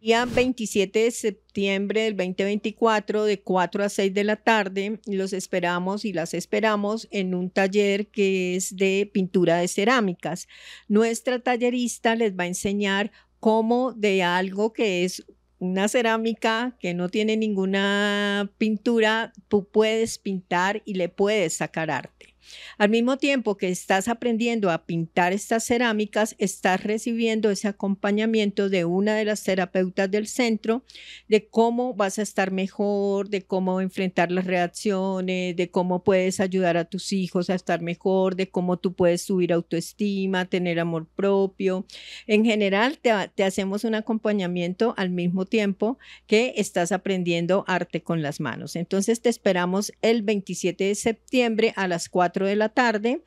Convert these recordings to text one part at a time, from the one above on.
Día 27 de septiembre del 2024 de 4 a 6 de la tarde los esperamos y las esperamos en un taller que es de pintura de cerámicas. Nuestra tallerista les va a enseñar cómo de algo que es una cerámica que no tiene ninguna pintura, tú puedes pintar y le puedes sacar arte. Al mismo tiempo que estás aprendiendo a pintar estas cerámicas, estás recibiendo ese acompañamiento de una de las terapeutas del centro, de cómo vas a estar mejor, de cómo enfrentar las reacciones, de cómo puedes ayudar a tus hijos a estar mejor, de cómo tú puedes subir autoestima, tener amor propio. En general, te, hacemos un acompañamiento al mismo tiempo que estás aprendiendo arte con las manos. Entonces, te esperamos el 27 de septiembre a las 4 de la tarde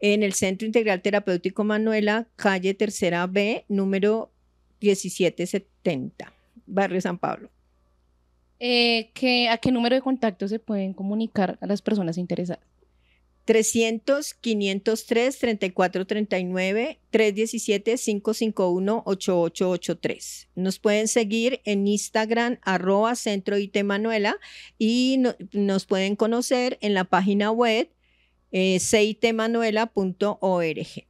en el Centro Integral Terapéutico Manuela, calle Tercera B, número 1770, Barrio San Pablo. Eh, ¿A qué número de contacto se pueden comunicar a las personas interesadas? 300 503 3439 317 551 8883. Nos pueden seguir en Instagram arroba centro IT Manuela y nos pueden conocer en la página web citmanuela.org eh,